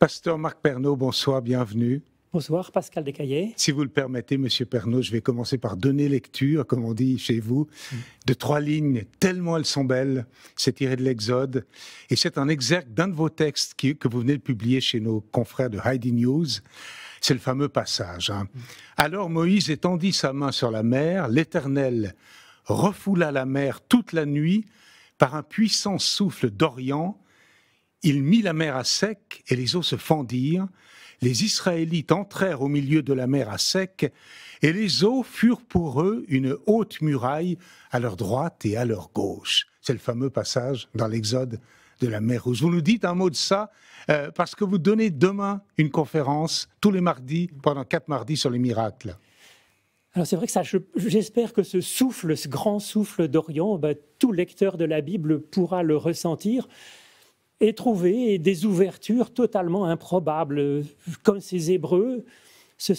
Pasteur Marc Pernaud, bonsoir, bienvenue. Bonsoir, Pascal Descaillets. Si vous le permettez, Monsieur Pernaud, je vais commencer par donner lecture, comme on dit chez vous, de trois lignes, tellement elles sont belles. C'est tiré de l'Exode. Et c'est un exergue d'un de vos textes que vous venez de publier chez nos confrères de Heidi News. C'est le fameux passage. Hein. Alors Moïse étendit sa main sur la mer. L'Éternel refoula la mer toute la nuit par un puissant souffle d'Orient il mit la mer à sec et les eaux se fendirent. Les Israélites entrèrent au milieu de la mer à sec et les eaux furent pour eux une haute muraille à leur droite et à leur gauche. C'est le fameux passage dans l'Exode de la mer Rouge. Vous nous dites un mot de ça euh, parce que vous donnez demain une conférence tous les mardis pendant quatre mardis sur les miracles. Alors c'est vrai que ça, j'espère que ce souffle, ce grand souffle d'Orient, bah, tout lecteur de la Bible pourra le ressentir et trouver des ouvertures totalement improbables, comme ces Hébreux, se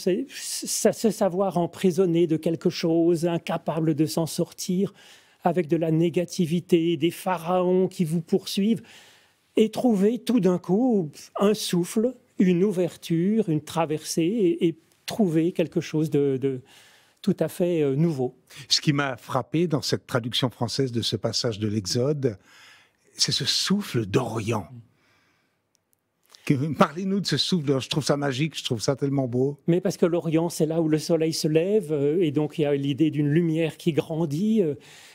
savoir emprisonné de quelque chose, incapable de s'en sortir, avec de la négativité, des pharaons qui vous poursuivent, et trouver tout d'un coup un souffle, une ouverture, une traversée, et, trouver quelque chose de tout à fait euh, nouveau. Ce qui m'a frappé dans cette traduction française de ce passage de l'Exode, c'est ce souffle d'Orient. Parlez-nous de ce souffle, je trouve ça magique, je trouve ça tellement beau. Mais parce que l'Orient, c'est là où le soleil se lève, euh, et donc il y a l'idée d'une lumière qui grandit, euh.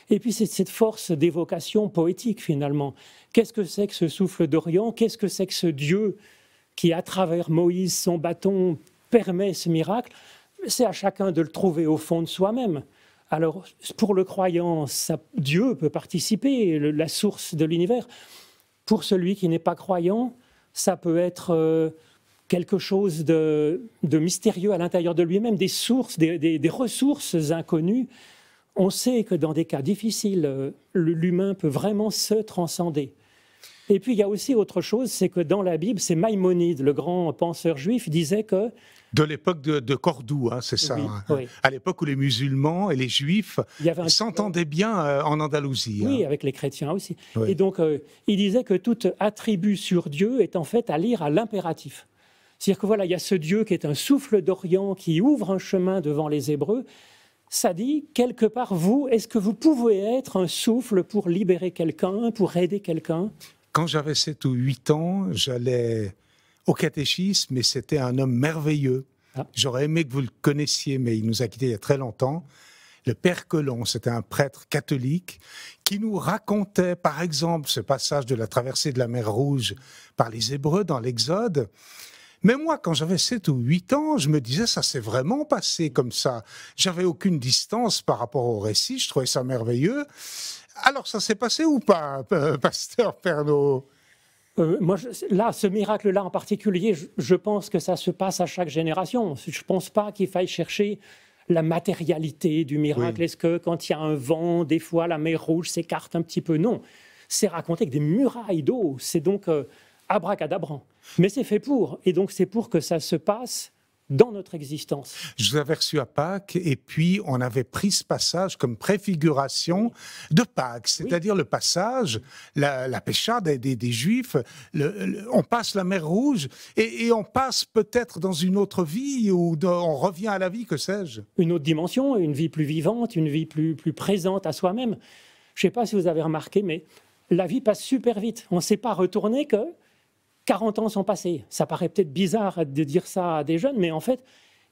et puis c'est cette force d'évocation poétique finalement. Qu'est-ce que c'est que ce souffle d'Orient Qu'est-ce que c'est que ce Dieu qui, à travers Moïse, son bâton, permet ce miracle C'est à chacun de le trouver au fond de soi-même. Alors, pour le croyant, Dieu peut participer, la source de l'univers. Pour celui qui n'est pas croyant, ça peut être euh, quelque chose de, mystérieux à l'intérieur de lui-même, des sources, des, ressources inconnues. On sait que dans des cas difficiles, l'humain peut vraiment se transcender. Et puis il y a aussi autre chose, c'est que dans la Bible, c'est Maimonide, le grand penseur juif, disait que de l'époque de, Cordoue, hein, c'est ça. Hein. À l'époque où les musulmans et les juifs s'entendaient bien euh, en Andalousie. Hein. Oui, avec les chrétiens aussi. Et donc, euh, il disait que tout attribut sur Dieu est en fait à lire à l'impératif. C'est-à-dire que voilà, il y a ce Dieu qui est un souffle d'Orient qui ouvre un chemin devant les Hébreux. Ça dit, quelque part, vous, est-ce que vous pouvez être un souffle pour libérer quelqu'un, pour aider quelqu'un Quand j'avais 7 ou 8 ans, j'allais au catéchisme et c'était un homme merveilleux. Ah. J'aurais aimé que vous le connaissiez, mais il nous a quittés il y a très longtemps. Le père Colomb, c'était un prêtre catholique qui nous racontait, par exemple, ce passage de la traversée de la mer Rouge par les Hébreux dans l'Exode. Mais moi, quand j'avais 7 ou 8 ans, je me disais, ça s'est vraiment passé comme ça. J'avais aucune distance par rapport au récit, je trouvais ça merveilleux. Alors, ça s'est passé ou pas, pasteur Pernot euh, moi, là, ce miracle-là en particulier, je, pense que ça se passe à chaque génération. Je ne pense pas qu'il faille chercher la matérialité du miracle. Est-ce que quand il y a un vent, des fois, la mer rouge s'écarte un petit peu Non. C'est raconté avec des murailles d'eau. C'est donc euh, abracadabran Mais c'est fait pour. Et donc, c'est pour que ça se passe dans notre existence. Je vous avais reçu à Pâques et puis on avait pris ce passage comme préfiguration de Pâques, c'est-à-dire le passage, la, la des, Juifs, on passe la mer Rouge et, et on passe peut-être dans une autre vie ou on revient à la vie, que sais-je. Une autre dimension, une vie plus vivante, une vie plus, plus présente à soi-même. Je ne sais pas si vous avez remarqué, mais la vie passe super vite. On ne sait pas retourner que 40 ans sont passés. Ça paraît peut-être bizarre de dire ça à des jeunes, mais en fait,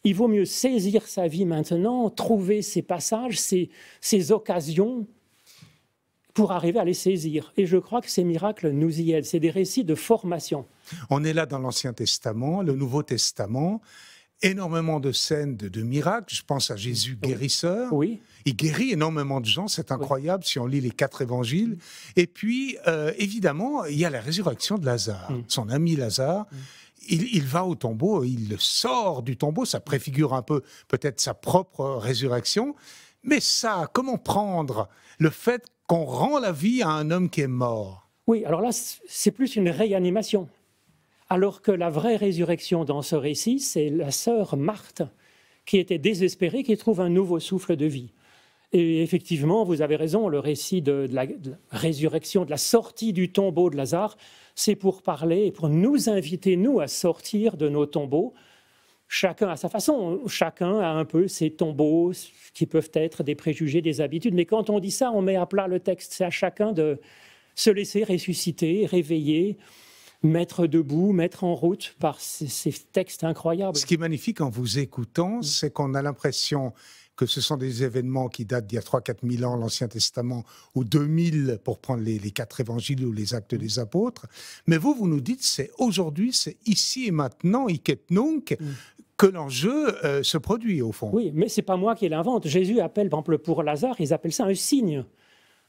il vaut mieux saisir sa vie maintenant, trouver ses passages, ses ces occasions pour arriver à les saisir. Et je crois que ces miracles nous y aident. C'est des récits de formation. On est là dans l'Ancien Testament, le Nouveau Testament énormément de scènes de, miracles. Je pense à Jésus guérisseur. Oui. Il guérit énormément de gens. C'est incroyable si on lit les quatre évangiles. Mm. Et puis, euh, évidemment, il y a la résurrection de Lazare, mm. son ami Lazare. Mm. Il, va au tombeau, il sort du tombeau. Ça préfigure un peu peut-être sa propre résurrection. Mais ça, comment prendre le fait qu'on rend la vie à un homme qui est mort Oui, alors là, c'est plus une réanimation alors que la vraie résurrection dans ce récit, c'est la sœur Marthe qui était désespérée, qui trouve un nouveau souffle de vie. Et effectivement, vous avez raison, le récit de, la, résurrection, de la sortie du tombeau de Lazare, c'est pour parler et pour nous inviter, nous, à sortir de nos tombeaux, chacun à sa façon, chacun a un peu ses tombeaux qui peuvent être des préjugés, des habitudes, mais quand on dit ça, on met à plat le texte, c'est à chacun de se laisser ressusciter, réveiller, mettre debout, mettre en route par ces, textes incroyables. Ce qui est magnifique en vous écoutant, mm. c'est qu'on a l'impression que ce sont des événements qui datent d'il y a 3-4 000 ans, l'Ancien Testament, ou 2000 pour prendre les, quatre évangiles ou les actes des mm. apôtres. Mais vous, vous nous dites, c'est aujourd'hui, c'est ici et maintenant, iket nunc, mm. que l'enjeu euh, se produit au fond. Oui, mais c'est pas moi qui l'invente. Jésus appelle, par exemple, pour Lazare, ils appellent ça un signe.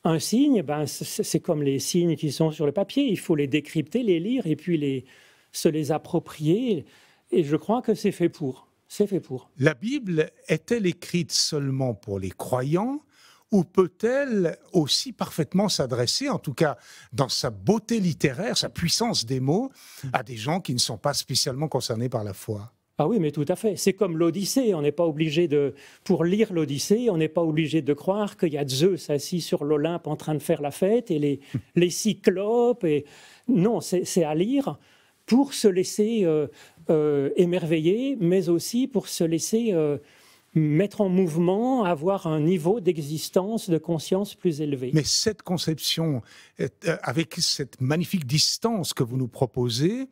Un signe, ben, c'est comme les signes qui sont sur le papier. Il faut les décrypter, les lire et puis les, se les approprier. Et je crois que c'est fait pour. C'est fait pour. La Bible est-elle écrite seulement pour les croyants ou peut-elle aussi parfaitement s'adresser, en tout cas dans sa beauté littéraire, sa puissance des mots, à des gens qui ne sont pas spécialement concernés par la foi ah oui, mais tout à fait. C'est comme l'Odyssée. On n'est pas obligé de, pour lire l'Odyssée, on n'est pas obligé de croire qu'il y a Zeus assis sur l'Olympe en train de faire la fête et les, les cyclopes. Et... Non, c'est à lire pour se laisser euh, euh, émerveiller, mais aussi pour se laisser euh, mettre en mouvement, avoir un niveau d'existence, de conscience plus élevé. Mais cette conception, avec cette magnifique distance que vous nous proposez,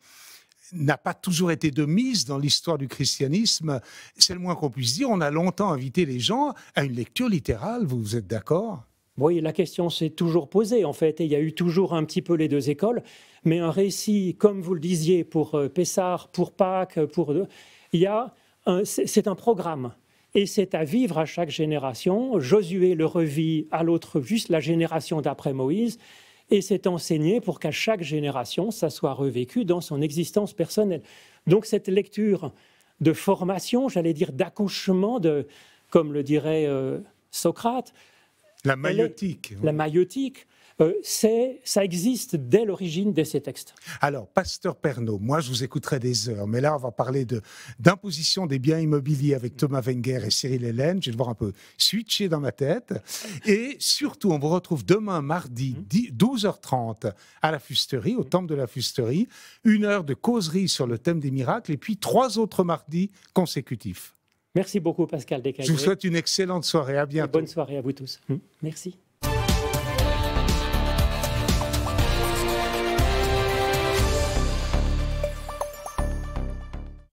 n'a pas toujours été de mise dans l'histoire du christianisme. C'est le moins qu'on puisse dire. On a longtemps invité les gens à une lecture littérale, vous, êtes d'accord oui, la question s'est toujours posée en fait, et il y a eu toujours un petit peu les deux écoles, mais un récit, comme vous le disiez, pour euh, Pessard, pour Pâques, pour euh, il c'est un programme et c'est à vivre à chaque génération. Josué le revit à l'autre, juste la génération d'après Moïse et s'est enseigné pour qu'à chaque génération, ça soit revécu dans son existence personnelle. Donc cette lecture de formation, j'allais dire d'accouchement, de, comme le dirait euh, Socrate. La maïotique. La maïotique, euh, ça existe dès l'origine, de ces textes. Alors, Pasteur Pernaud, moi je vous écouterai des heures, mais là on va parler d'imposition des biens immobiliers avec Thomas Wenger et Cyril Hélène. Je vais devoir un peu switcher dans ma tête. Et surtout, on vous retrouve demain, mardi, 12h30 mmh. à la Fusterie, au Temple de la Fusterie, une heure de causerie sur le thème des miracles et puis trois autres mardis consécutifs. Merci beaucoup, Pascal Descartes. Je vous souhaite une excellente soirée. À bientôt. bonne soirée à vous tous. Mmh. Merci.